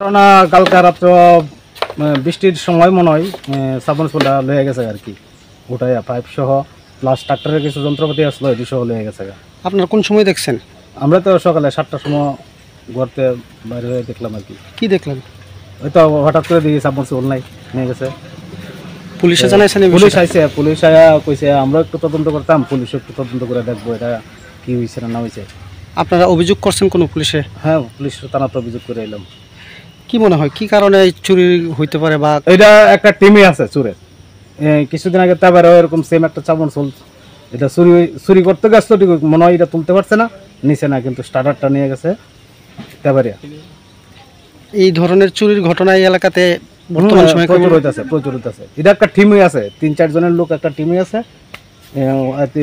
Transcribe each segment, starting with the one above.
কেননা কালকার মানে বৃষ্টির সময় মনে হয় সাবন সোডা লয়ে গেছে আর কি ওটাই পাইপ সহ প্লাস ট্রাক্টরের কিছু যন্ত্রপাতি আসলো এটি সহ লয়ে গেছে আপনার কোন সময় দেখছেন আমরা তো সকালে সাতটার সময় ঘরতে বাইরে হয়ে দেখলাম আর কি কী দেখলেন ওই তো হঠাৎ করে দিয়ে সাবন সোল নাই নিয়ে গেছে পুলিশে জানাইছেন পুলিশ আইছে পুলিশ আয়া কইছে আমরা একটু তদন্ত করতাম পুলিশ একটু তদন্ত করে দেখবো এটা কি হয়েছে না না হয়েছে আপনারা অভিযোগ করছেন কোনো পুলিশে হ্যাঁ পুলিশ থানাতে অভিযোগ করে এলাম কি মনে হয় কি কারণে চুরি হইতে পারে বা এটা একটা টিমে আছে চুরের কিছুদিন আগে তাবার এরকম সেম একটা চাবন চলছে এটা চুরি চুরি করতে গেছে তো মনে হয় এটা তুলতে পারছে না নিচে না কিন্তু স্টার্টারটা নিয়ে গেছে তাবারিয়া এই ধরনের চুরির ঘটনা এই এলাকাতে বর্তমান সময় প্রচুর হইতেছে প্রচুর হইতেছে এটা একটা টিমই আছে তিন চারজনের লোক একটা টিমই আছে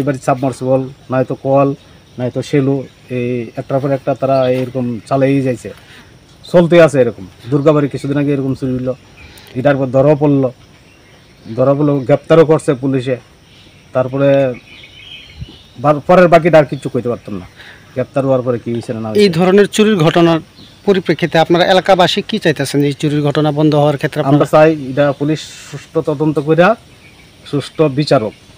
এবার সাবমার্সিবল নয়তো কল নয়তো সেলু এই একটার পর একটা তারা এরকম চালাই যাইছে চলতে আছে এরকম দুর্গাবাড়ি কিছুদিন আগে এরকম চুরি হলো এটার পর ধরাও পড়লো ধরা পড়লো গ্রেপ্তারও করছে পুলিশে তারপরে পরের বাকিটা আর কিছু কইতে পারতাম না গ্রেপ্তার হওয়ার পরে কি হয়েছে না এই ধরনের চুরির ঘটনার পরিপ্রেক্ষিতে আপনারা এলাকাবাসী কি চাইতেছেন এই চুরির ঘটনা বন্ধ হওয়ার ক্ষেত্রে আমরা চাই এটা পুলিশ সুষ্ঠু তদন্ত করে সুষ্ঠু বিচারক